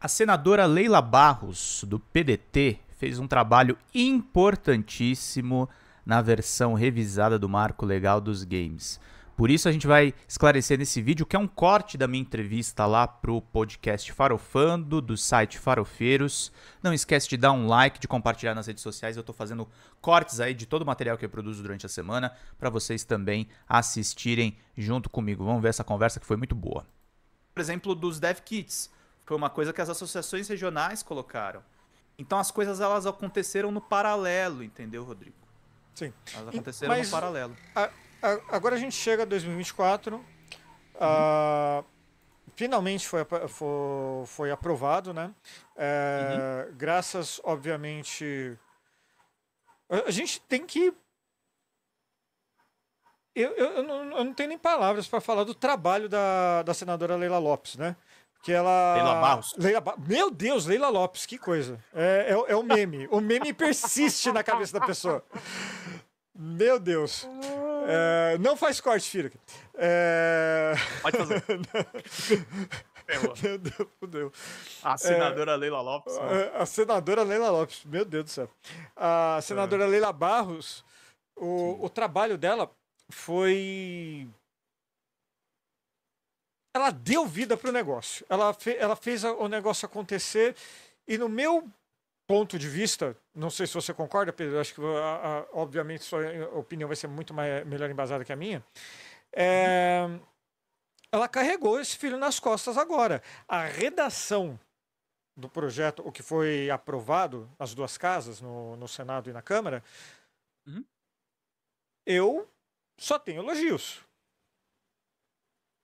A senadora Leila Barros, do PDT, fez um trabalho importantíssimo na versão revisada do marco legal dos games. Por isso a gente vai esclarecer nesse vídeo, que é um corte da minha entrevista lá pro podcast Farofando, do site Farofeiros. Não esquece de dar um like, de compartilhar nas redes sociais. Eu estou fazendo cortes aí de todo o material que eu produzo durante a semana para vocês também assistirem junto comigo. Vamos ver essa conversa que foi muito boa. Por exemplo, dos dev kits foi uma coisa que as associações regionais colocaram. Então as coisas elas aconteceram no paralelo, entendeu, Rodrigo? Sim. Elas aconteceram no paralelo. A, a, agora a gente chega a 2024. Uhum. A, ah, finalmente foi, foi, foi, aprovado, né? É, uhum. Graças, obviamente. A, gente tem que. Eu, eu, eu, não, eu não tenho nem palavras para falar do trabalho da, da senadora Leila Lopes, né? Que ela. Leila Barros. Leila ba... Meu Deus, Leila Lopes, que coisa. É, é, é o meme. o meme persiste na cabeça da pessoa. Meu Deus. É, não faz corte, filho. É... Pode fazer. Meu Deus, A senadora é, Leila Lopes. É, a, a, senadora Leila Lopes, meu Deus do céu. A senadora é. Leila Barros, o, o trabalho dela foi ela deu vida para o negócio. Ela, fe, ela fez o negócio acontecer. E no meu ponto de vista, não sei se você concorda, Pedro, acho que a, ah, a, ah, obviamente sua opinião vai ser muito mais, melhor embasada que a minha. É, ela carregou esse filho nas costas agora. A redação do projeto, o que foi aprovado nas duas casas, no, no Senado e na Câmara, uhum. eu só tenho elogios.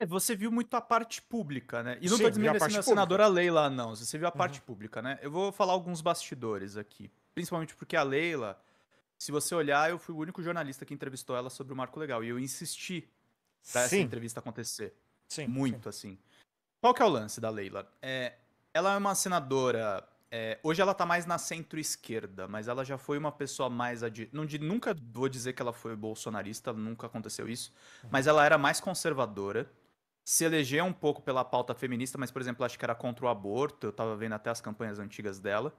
É, você viu muito a parte pública, né? E não Sim, tô desmerecendo a, assim, a senadora Leila, ah, não. Você viu a uhum. parte pública, né? Eu vou falar alguns bastidores aqui. Principalmente porque a Leila, se você olhar, eu fui o único jornalista que entrevistou ela sobre o Marco Legal. E eu insisti pra essa entrevista acontecer. Sim. Muito, sim. assim. Qual que é o lance da Leila? É, ela é uma senadora. É, hoje ela tá mais na centro-esquerda, mas ela já foi uma pessoa mais. Adi... Não, de, nunca vou dizer que ela foi bolsonarista, nunca aconteceu isso. Uhum. Mas ela era mais conservadora se eleger um pouco pela pauta feminista, mas, por exemplo, acho que era contra o aborto, eu estava vendo até as campanhas antigas dela.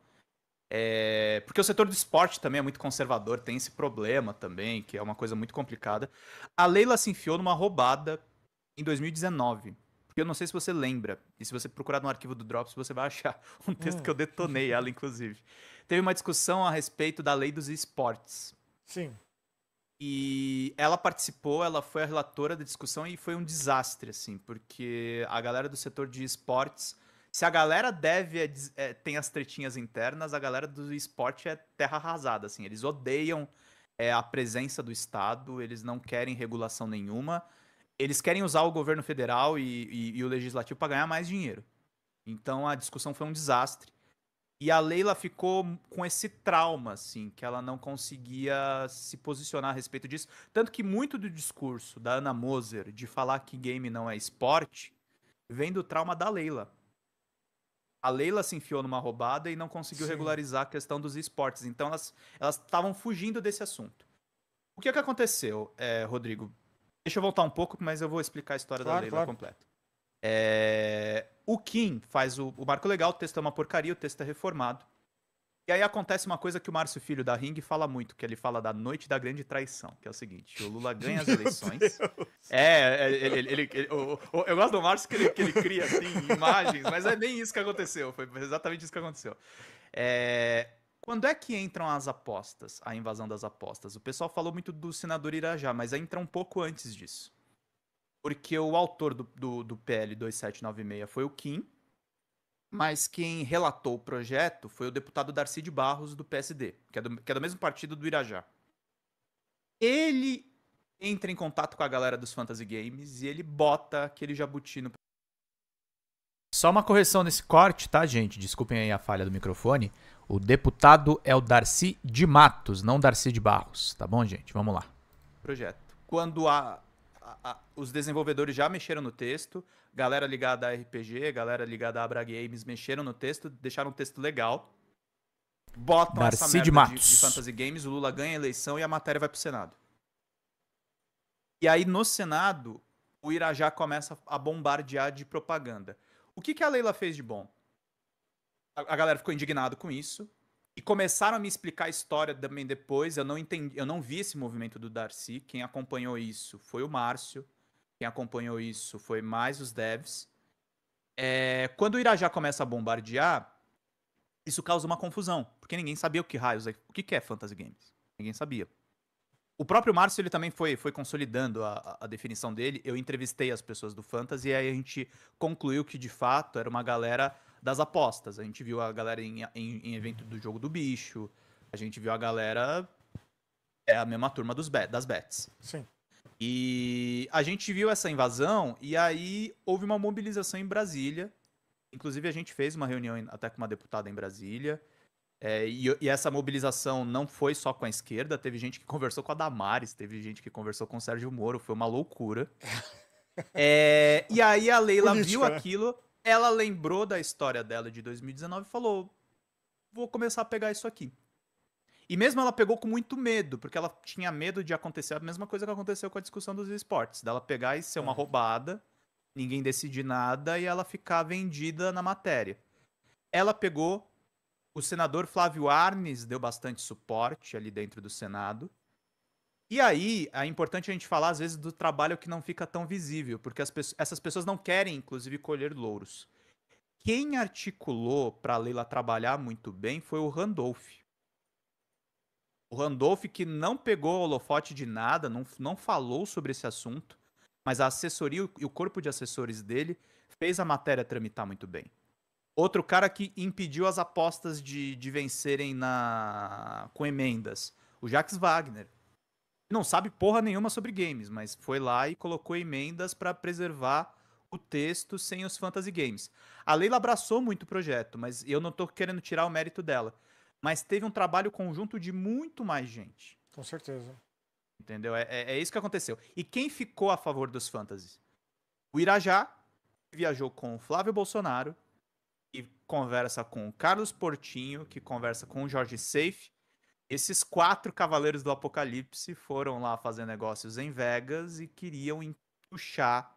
É... Porque o setor do esporte também é muito conservador, tem esse problema também, que é uma coisa muito complicada. A Leila se enfiou numa roubada em 2019. Porque eu não sei se você lembra, e se você procurar no arquivo do Drops, você vai achar um texto hum. que eu hum. detonei ela, inclusive. Teve uma discussão a respeito da lei dos esportes. Sim. E ela participou, ela foi a relatora da discussão e foi um desastre, assim, porque a galera do setor de esportes. Se a galera deve é, é, tem as tretinhas internas, a galera do esporte é terra arrasada, assim. Eles odeiam é, a presença do Estado, eles não querem regulação nenhuma. Eles querem usar o governo federal e, e, e o legislativo para ganhar mais dinheiro. Então a discussão foi um desastre. E a Leila ficou com esse trauma, assim, que ela não conseguia se posicionar a respeito disso. Tanto que muito do discurso da Ana Moser de falar que game não é esporte vem do trauma da Leila. A Leila se enfiou numa roubada e não conseguiu Sim. regularizar a questão dos esportes. Então elas estavam fugindo desse assunto. O que é que aconteceu, é, Rodrigo? Deixa eu voltar um pouco, mas eu vou explicar a história claro, da Leila claro. completa. É... O Kim faz o, o marco legal, o texto é uma porcaria, o texto é reformado. E aí acontece uma coisa que o Márcio Filho da Ring fala muito, que ele fala da noite da grande traição, que é o seguinte: o Lula ganha as eleições. É, é ele, ele, ele, o, o, eu gosto do Márcio que, que ele, cria assim, imagens, mas é nem isso que aconteceu, foi exatamente isso que aconteceu. É, quando é que entram as apostas, a invasão das apostas? O pessoal falou muito do senador Irajá, mas entra um pouco antes disso. Porque o autor do, do, do PL 2796 foi o Kim, mas quem relatou o projeto foi o deputado Darcy de Barros, do PSD, que é do, que é do mesmo partido do Irajá. Ele entra em contato com a galera dos Fantasy Games e ele bota aquele jabuti no. Só uma correção nesse corte, tá, gente? Desculpem aí a falha do microfone. O deputado é o Darcy de Matos, não Darcy de Barros, tá bom, gente? Vamos lá. Projeto. Quando a, a, os desenvolvedores já mexeram no texto, galera ligada a RPG, galera ligada a Abra Games mexeram no texto, deixaram um texto legal. Botam Darcy essa merda de, Matos. de, de fantasy games, o Lula ganha a eleição e a matéria vai pro Senado. E aí no Senado, o Irajá começa a bombardear de propaganda. O que, que a Leila fez de bom? A, a galera ficou indignada com isso, e começaram a me explicar a história também depois. Eu não entendi, eu não vi esse movimento do Darcy. Quem acompanhou isso foi o Márcio. Quem acompanhou isso foi mais os devs. É, quando o Irajá começa a bombardear, isso causa uma confusão, porque ninguém sabia o que raios é, o que é fantasy games. Ninguém sabia. O próprio Márcio ele também foi, foi consolidando a, a definição dele. Eu entrevistei as pessoas do fantasy e aí a gente concluiu que de fato era uma galera das apostas. A gente viu a galera em, em, em evento do jogo do bicho, a gente viu a galera. É a mesma turma dos bet, das bets. Sim. E a gente viu essa invasão e aí houve uma mobilização em Brasília. Inclusive, a gente fez uma reunião até com uma deputada em Brasília. É, e, e, essa mobilização não foi só com a esquerda, teve gente que conversou com a Damares, teve gente que conversou com o Sérgio Moro, foi uma loucura. é, e aí a Leila Política, viu né? aquilo, ela lembrou da história dela de 2019 e falou: vou começar a pegar isso aqui. E mesmo ela pegou com muito medo, porque ela tinha medo de acontecer a mesma coisa que aconteceu com a discussão dos esportes, dela pegar e ser uma roubada, ninguém decidir nada e ela ficar vendida na matéria. Ela pegou, o senador Flávio Arnes deu bastante suporte ali dentro do Senado. E aí, é importante a gente falar, às vezes, do trabalho que não fica tão visível, porque as, essas pessoas não querem, inclusive, colher louros. Quem articulou para Leila trabalhar muito bem foi o Randolph. O Randolph que não pegou o holofote de nada, não, não falou sobre esse assunto, mas a assessoria e o corpo de assessores dele fez a matéria tramitar muito bem. Outro cara que impediu as apostas de, de vencerem na com emendas, o Jax Wagner não sabe porra nenhuma sobre games, mas foi lá e colocou emendas para preservar o texto sem os fantasy games. A Leila abraçou muito o projeto, mas eu não estou querendo tirar o mérito dela. Mas teve um trabalho conjunto de muito mais gente. Com certeza. Entendeu? É, é, é isso que aconteceu. E quem ficou a favor dos fantasies? O Irajá viajou com o Flávio Bolsonaro, que conversa com o Carlos Portinho, que conversa com o Jorge Safe, esses quatro cavaleiros do apocalipse foram lá fazer negócios em Vegas e queriam puxar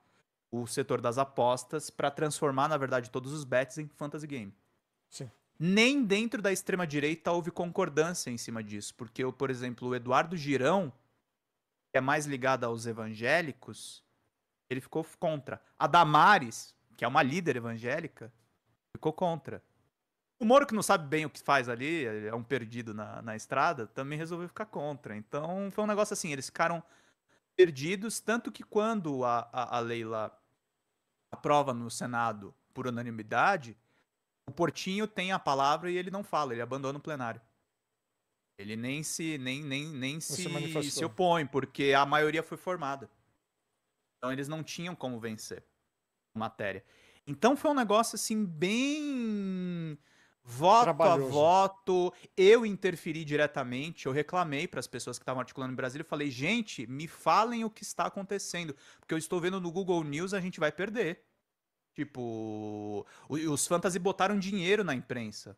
o setor das apostas para transformar, na verdade, todos os bets em fantasy game. Sim. Nem dentro da extrema direita houve concordância em cima disso, porque, eu, por exemplo, o Eduardo Girão, que é mais ligado aos evangélicos, ele ficou contra. A Damares, que é uma líder evangélica, ficou contra. O Moro, que não sabe bem o que faz ali, é um perdido na, na estrada, também resolveu ficar contra. Então foi um negócio assim, eles ficaram perdidos, tanto que quando a, a, a Leila aprova no Senado por unanimidade, o Portinho tem a palavra e ele não fala, ele abandona o plenário. Ele nem se nem nem nem se, se, se opõe, porque a maioria foi formada. Então eles não tinham como vencer a matéria. Então foi um negócio assim bem voto a voto, eu interferi diretamente, eu reclamei para as pessoas que estavam articulando em Brasília, eu falei, gente, me falem o que está acontecendo, porque eu estou vendo no Google News, a gente vai perder. Tipo, os fantasy botaram dinheiro na imprensa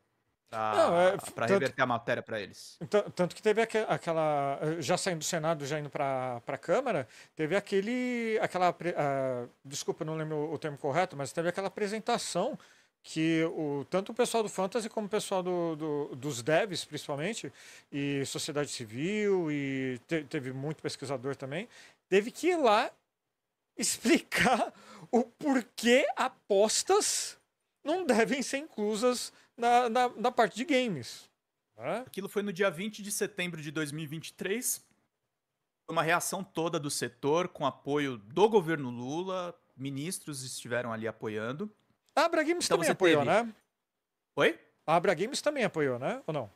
para é, reverter a matéria para eles. Tanto que teve aquela. Já saindo do Senado, já indo para a Câmara, teve aquele. aquela uh, desculpa, não lembro o termo correto, mas teve aquela apresentação que o, tanto o pessoal do Fantasy como o pessoal do, do dos devs, principalmente, e sociedade civil, e te, teve muito pesquisador também, teve que ir lá explicar o porquê apostas não devem ser inclusas na, na, na parte de games. Né? Aquilo foi no dia 20 de setembro de 2023. Foi uma reação toda do setor, com apoio do governo Lula, ministros estiveram ali apoiando. A ah, Abra Games então também apoiou, teve... né? Oi? A Abra Games também apoiou, né? Ou não?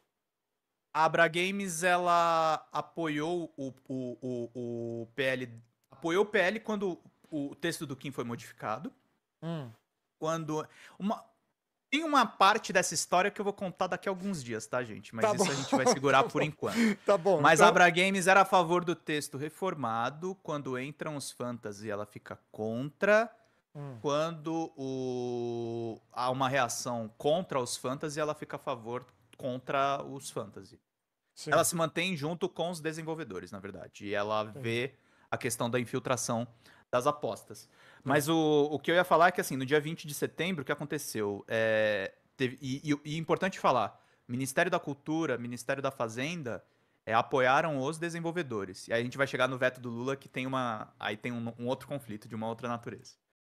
A Abra Games, ela apoiou o, o, o, o PL. Apoiou o PL quando o texto do Kim foi modificado. Hum. Quando. Uma... Tem uma parte dessa história que eu vou contar daqui a alguns dias, tá, gente? Mas tá isso bom. a gente vai segurar tá por bom. enquanto. Tá bom. Mas então... a Abra Games era a favor do texto reformado. Quando entram os fantasy, ela fica contra. Hum. Quando o, há uma reação contra os fantasy, ela fica a favor contra os fantasy. Sim. Ela se mantém junto com os desenvolvedores, na verdade. E ela Sim. vê a questão da infiltração das apostas. Hum. Mas o, o que eu ia falar é que, assim, no dia 20 de setembro, o que aconteceu? É, teve, e, e, e, importante falar, Ministério da Cultura, Ministério da Fazenda é, apoiaram os desenvolvedores. E aí a gente vai chegar no veto do Lula, que tem uma... Aí tem um, um outro conflito de uma outra natureza.